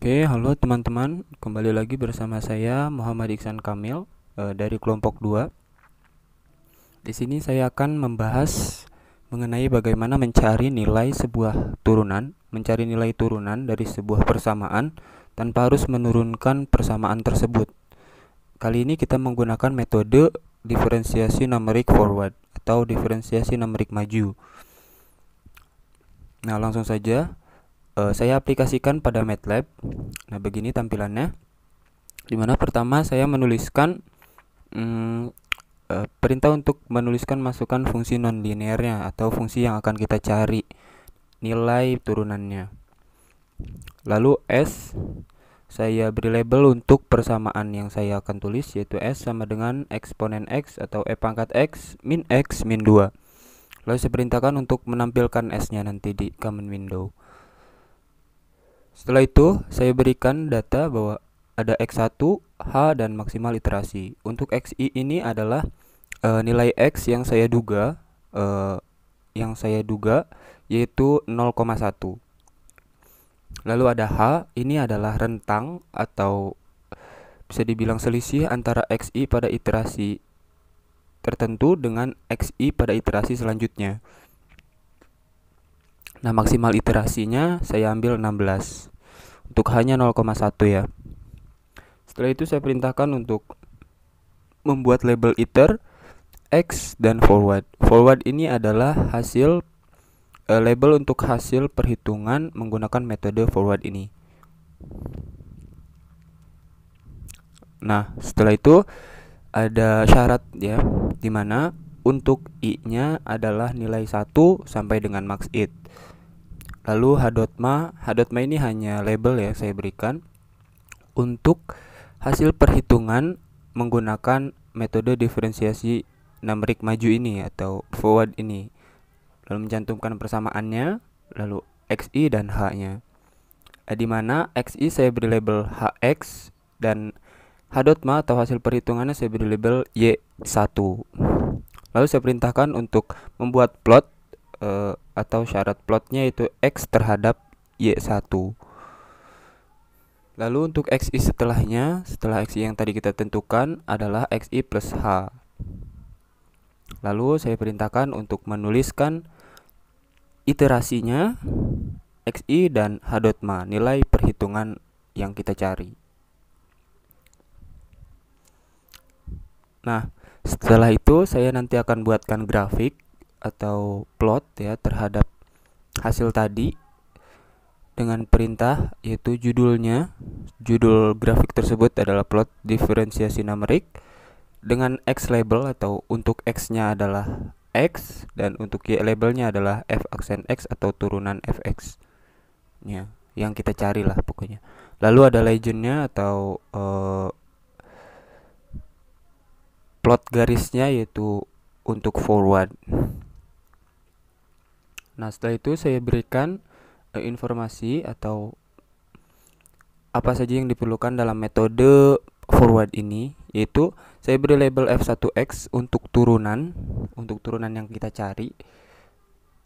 Oke, halo teman-teman. Kembali lagi bersama saya Muhammad Iksan Kamil e, dari kelompok 2. Di sini saya akan membahas mengenai bagaimana mencari nilai sebuah turunan, mencari nilai turunan dari sebuah persamaan tanpa harus menurunkan persamaan tersebut. Kali ini kita menggunakan metode diferensiasi numerik forward atau diferensiasi numerik maju. Nah, langsung saja uh, saya aplikasikan pada MATLAB. Nah, begini tampilannya. Dimana pertama saya menuliskan um, uh, perintah untuk menuliskan masukan fungsi nonlinernya atau fungsi yang akan kita cari nilai turunannya. Lalu S saya beri label untuk persamaan yang saya akan tulis yaitu S sama dengan eksponen X atau E pangkat X min X min 2 lalu saya perintahkan untuk menampilkan S nya nanti di common window setelah itu, saya berikan data bahwa ada X1, H, dan maksimal iterasi. Untuk XI ini adalah e, nilai X yang saya duga, e, yang saya duga yaitu 0,1. Lalu ada H, ini adalah rentang atau bisa dibilang selisih antara XI pada iterasi tertentu dengan XI pada iterasi selanjutnya. Nah, maksimal iterasinya saya ambil 16. Untuk hanya 0,1 ya. Setelah itu saya perintahkan untuk membuat label iter X dan forward. Forward ini adalah hasil uh, label untuk hasil perhitungan menggunakan metode forward ini. Nah, setelah itu ada syarat ya, dimana untuk i-nya adalah nilai 1 sampai dengan max it. Lalu Hadotma, Hadotma ini hanya label ya saya berikan untuk hasil perhitungan menggunakan metode diferensiasi numerik maju ini atau forward ini. Lalu mencantumkan persamaannya, lalu xi dan h-nya. Eh, di mana xi saya beri label hx dan Hadotma atau hasil perhitungannya saya beri label y1. Lalu saya perintahkan untuk membuat plot eh, atau syarat plotnya itu X terhadap Y1. Lalu untuk XI setelahnya, setelah XI yang tadi kita tentukan adalah XI plus H. Lalu saya perintahkan untuk menuliskan iterasinya XI dan h H.ma, nilai perhitungan yang kita cari. Nah, setelah itu saya nanti akan buatkan grafik atau plot ya terhadap hasil tadi dengan perintah yaitu judulnya judul grafik tersebut adalah plot diferensiasi numerik dengan x label atau untuk x-nya adalah x dan untuk y labelnya adalah f aksen x atau turunan fx nya yang kita cari lah pokoknya lalu ada legendnya atau uh, plot garisnya yaitu untuk forward Nah, setelah itu saya berikan uh, informasi atau apa saja yang diperlukan dalam metode forward ini yaitu saya beri label f1x untuk turunan untuk turunan yang kita cari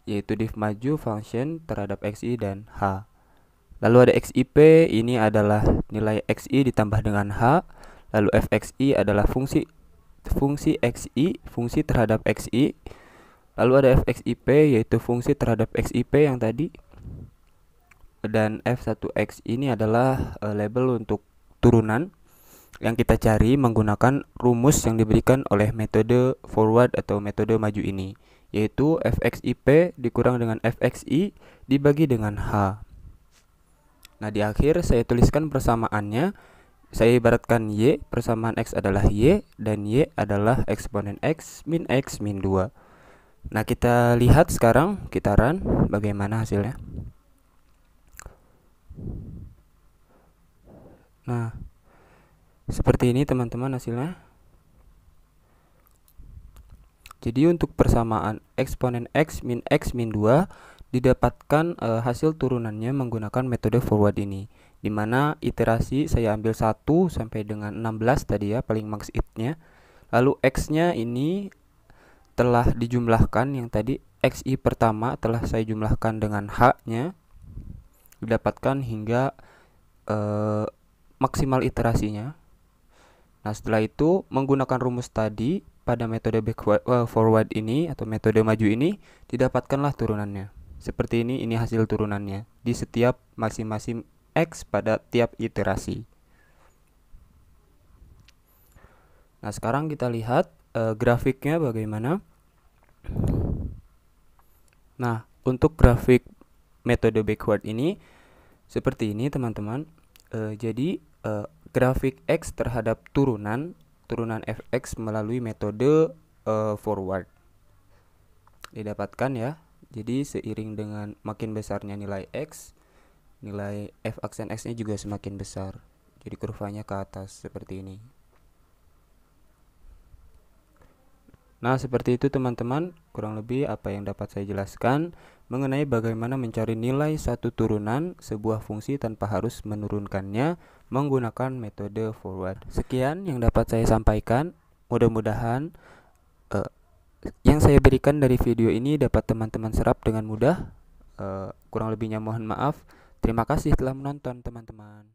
yaitu div maju function terhadap xi dan h lalu ada xip ini adalah nilai xi ditambah dengan h lalu fxi adalah fungsi fungsi xi fungsi terhadap xi Lalu ada fxip yaitu fungsi terhadap xip yang tadi. Dan f1x ini adalah eh, label untuk turunan yang kita cari menggunakan rumus yang diberikan oleh metode forward atau metode maju ini yaitu fxip dikurang dengan fxi dibagi dengan h. Nah, di akhir saya tuliskan persamaannya. Saya ibaratkan y persamaan x adalah y dan y adalah eksponen x min x min 2. Nah, kita lihat sekarang kita run bagaimana hasilnya. Nah, seperti ini teman-teman hasilnya. Jadi untuk persamaan eksponen x min x min 2 didapatkan e, hasil turunannya menggunakan metode forward ini. Dimana iterasi saya ambil 1 sampai dengan 16 tadi ya paling max it-nya. Lalu x-nya ini telah dijumlahkan yang tadi xi pertama telah saya jumlahkan dengan h-nya didapatkan hingga eh, maksimal iterasinya. Nah, setelah itu menggunakan rumus tadi pada metode backward eh, forward ini atau metode maju ini didapatkanlah turunannya. Seperti ini ini hasil turunannya di setiap masing-masing x pada tiap iterasi. Nah, sekarang kita lihat uh, grafiknya bagaimana. Nah, untuk grafik metode backward ini seperti ini teman-teman. E, jadi e, grafik x terhadap turunan turunan fx melalui metode e, forward didapatkan ya. Jadi seiring dengan makin besarnya nilai x, nilai f aksen x-nya juga semakin besar. Jadi kurvanya ke atas seperti ini. Nah, seperti itu teman-teman, kurang lebih apa yang dapat saya jelaskan mengenai bagaimana mencari nilai satu turunan sebuah fungsi tanpa harus menurunkannya menggunakan metode forward. Sekian yang dapat saya sampaikan. Mudah-mudahan uh, yang saya berikan dari video ini dapat teman-teman serap dengan mudah. Uh, kurang lebihnya mohon maaf. Terima kasih telah menonton teman-teman.